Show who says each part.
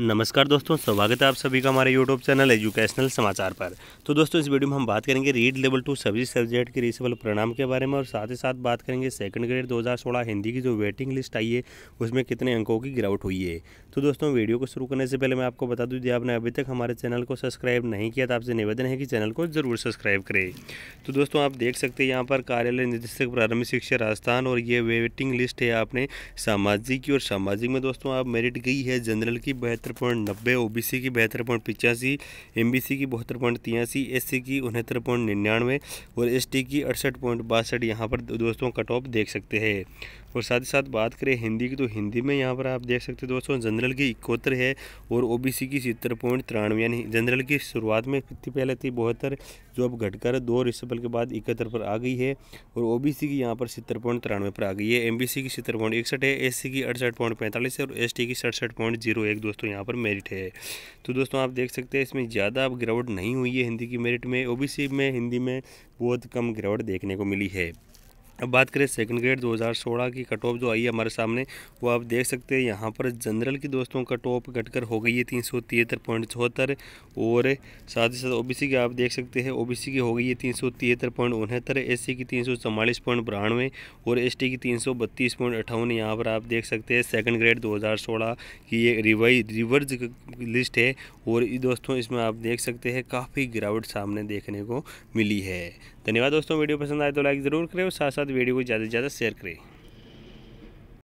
Speaker 1: नमस्कार दोस्तों स्वागत है आप सभी का हमारे यूट्यूब चैनल एजुकेशनल समाचार पर तो दोस्तों इस वीडियो में हम बात करेंगे रीड लेवल टू सभी सब्जेक्ट के रीसेबल परिणाम के बारे में और साथ ही साथ बात करेंगे सेकंड ग्रेड 2016 हिंदी की जो वेटिंग लिस्ट आई है उसमें कितने अंकों की गिरावट हुई है तो दोस्तों वीडियो को शुरू करने से पहले मैं आपको बता दूँ यदि आपने अभी तक हमारे चैनल को सब्सक्राइब नहीं किया तो आपसे निवेदन है कि चैनल को ज़रूर सब्सक्राइब करें तो दोस्तों आप देख सकते हैं यहाँ पर कार्यालय निदेशक प्रारंभिक शिक्षा राजस्थान और ये वेटिंग लिस्ट है आपने सामाजिक की और सामाजिक में दोस्तों आप मेरिट गई है जनरल की बेहतर बहत्तर पॉइंट नब्बे ओ की बहत्तर पॉइंट पिचासी एम की बहत्तर पॉइंट तिरासी एस की उनहत्तर पॉइंट निन्यानवे और एस की अड़सठ पॉइंट बासठ यहाँ पर दोस्तों कट ऑफ देख सकते हैं और साथ ही साथ बात करें हिंदी की तो हिंदी में यहाँ पर आप देख सकते हैं दोस्तों जनरल की इकहत्तर है और ओबीसी की सितर पॉइंट तिरानवे यानी जनरल की शुरुआत में कितनी पहले थी बहत्तर जो अब घटकर दो रिसबल के बाद इकहत्तर पर आ गई है और ओबीसी की यहाँ पर सितर पॉइंट तिरानवे पर आ गई है एमबीसी की सितर पॉइंट इकसठ है एस की अड़सठ है और एस की सड़सठ दोस्तों यहाँ यहाँ पर मेरिट है तो दोस्तों आप देख सकते हैं इसमें ज़्यादा अब गिरावट नहीं हुई है हिंदी की मेरिट में ओबीसी में हिंदी में बहुत कम गिरावट देखने को मिली है अब बात करें सेकंड ग्रेड 2016 की कट ऑफ जो आई है हमारे सामने वो आप देख सकते हैं यहाँ पर जनरल की दोस्तों कट ऑफ घटकर हो गई है तीन सौ तिहत्तर पॉइंट चौहत्तर और साथ ही साथ ओबीसी की आप देख सकते हैं ओबीसी की हो गई है तीन सौ तिहत्तर पॉइंट उनहत्तर एस की तीन सौ चौवालीस पॉइंट बानवे और एस की तीन सौ बत्तीस पॉइंट अठावन यहाँ पर आप देख सकते हैं सेकेंड ग्रेड दो की ये रिवाई रिवर्ज लिस्ट है और दोस्तों इसमें आप देख सकते हैं काफ़ी गिरावट सामने देखने को मिली है धन्यवाद दोस्तों वीडियो पसंद आए तो लाइक ज़रूर करें और साथ साथ वीडियो को ज़्यादा से ज़्यादा शेयर करें